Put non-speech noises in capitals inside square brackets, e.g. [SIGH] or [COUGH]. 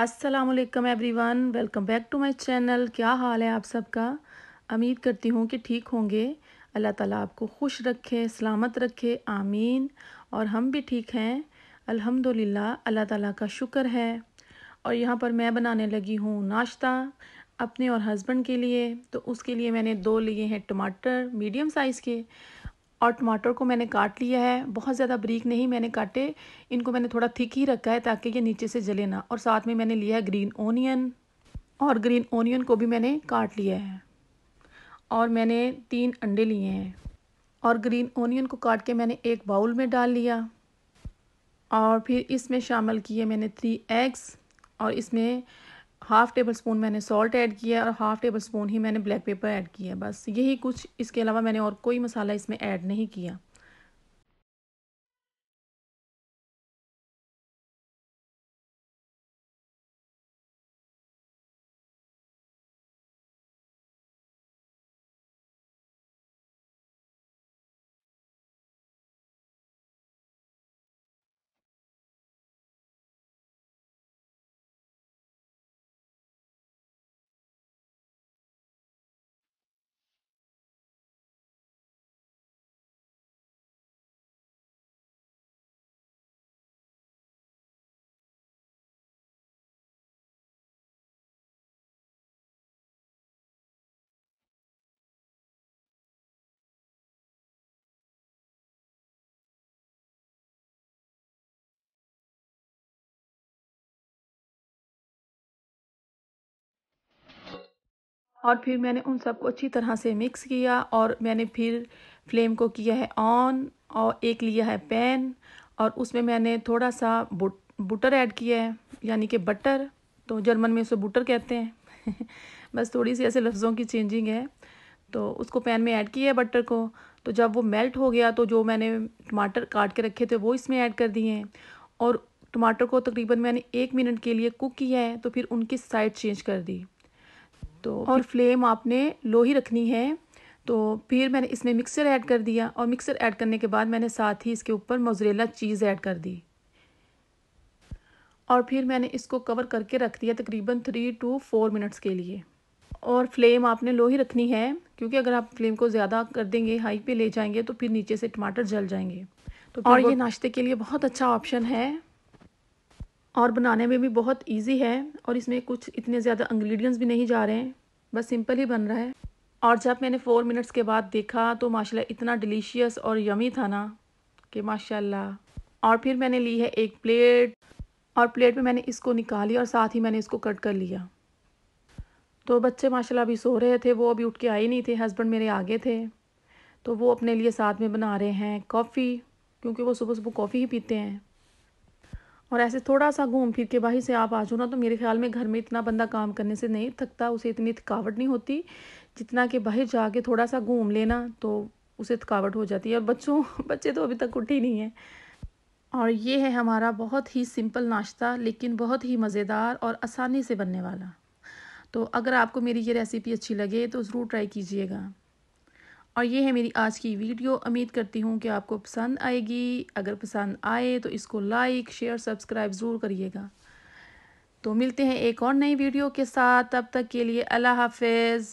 अस्सलाम everyone welcome back to my channel क्या हाल है आप सबका उम्मीद करती हूँ कि ठीक होंगे अल्लाह ताला आपको खुश रखे सलामत रखे आमीन और हम भी ठीक हैं अल्हम्दुलिल्लाह अल्लाह ताला का शुक्र है और यहाँ पर मैं बनाने लगी हूँ नाश्ता अपने और हस्बैंड के लिए तो उसके लिए मैंने दो लिए हैं टमाटर मीडियम साइज़ के और टमाटर को मैंने काट लिया है बहुत ज़्यादा ब्रीक नहीं मैंने काटे इनको मैंने थोड़ा थिक ही रखा है ताकि ये नीचे से जले ना और साथ में मैंने लिया है ग्रीन ओनियन और ग्रीन ओनियन को भी मैंने काट लिया है और मैंने तीन अंडे लिए हैं और ग्रीन ओनियन को काट के मैंने एक बाउल में डाल लिया और फिर इसमें शामिल किए मैंने थ्री एग्स और इसमें हाफ़ टेबल स्पून मैंने सॉल्ट ऐड किया और हाफ़ टेबल स्पून ही मैंने ब्लैक पेपर ऐड किया बस यही कुछ इसके अलावा मैंने और कोई मसाला इसमें ऐड नहीं किया और फिर मैंने उन सबको अच्छी तरह से मिक्स किया और मैंने फिर फ्लेम को किया है ऑन और एक लिया है पैन और उसमें मैंने थोड़ा सा बुट बुटर ऐड किया है यानी कि बटर तो जर्मन में उसे बुटर कहते हैं [LAUGHS] बस थोड़ी सी ऐसे लफ्ज़ों की चेंजिंग है तो उसको पैन में ऐड किया है बटर को तो जब वो मेल्ट हो गया तो जो मैंने टमाटर काट के रखे थे वो इसमें ऐड कर दिए हैं और टमाटर को तकरीबन मैंने एक मिनट के लिए कुक किया है तो फिर उनकी साइड चेंज कर दी तो और फ्लेम आपने लो ही रखनी है तो फिर मैंने इसमें मिक्सर ऐड कर दिया और मिक्सर ऐड करने के बाद मैंने साथ ही इसके ऊपर मोजरेला चीज़ ऐड कर दी और फिर मैंने इसको कवर करके रख दिया तकरीबन थ्री टू फोर मिनट्स के लिए और फ्लेम आपने लो ही रखनी है क्योंकि अगर आप फ्लेम को ज़्यादा कर देंगे हाई पे ले जाएंगे तो फिर नीचे से टमाटर जल जाएंगे तो और ये नाश्ते के लिए बहुत अच्छा ऑप्शन है और बनाने में भी बहुत इजी है और इसमें कुछ इतने ज़्यादा इंग्रेडिएंट्स भी नहीं जा रहे हैं बस सिंपल ही बन रहा है और जब मैंने फ़ोर मिनट्स के बाद देखा तो माशाल्लाह इतना डिलीशियस और यमी था ना कि माशाल्लाह और फिर मैंने ली है एक प्लेट और प्लेट में मैंने इसको निकाली और साथ ही मैंने इसको कट कर लिया तो बच्चे माशाल्लाह अभी सो रहे थे वो अभी उठ के आए नहीं थे हस्बैंड मेरे आगे थे तो वो अपने लिए साथ में बना रहे हैं कॉफ़ी क्योंकि वो सुबह सुबह कॉफ़ी ही पीते हैं और ऐसे थोड़ा सा घूम फिर के बाहर से आप आ जाओ ना तो मेरे ख्याल में घर में इतना बंदा काम करने से नहीं थकता उसे इतनी थकावट नहीं होती जितना कि बाहर जाके थोड़ा सा घूम लेना तो उसे थकावट हो जाती है और बच्चों [LAUGHS] बच्चे तो अभी तक उठे ही नहीं हैं और ये है हमारा बहुत ही सिंपल नाश्ता लेकिन बहुत ही मज़ेदार और आसानी से बनने वाला तो अगर आपको मेरी ये रेसिपी अच्छी लगे तो ज़रूर ट्राई कीजिएगा और ये है मेरी आज की वीडियो उम्मीद करती हूँ कि आपको पसंद आएगी अगर पसंद आए तो इसको लाइक शेयर सब्सक्राइब ज़रूर करिएगा तो मिलते हैं एक और नई वीडियो के साथ तब तक के लिए अल्लाह हाफिज़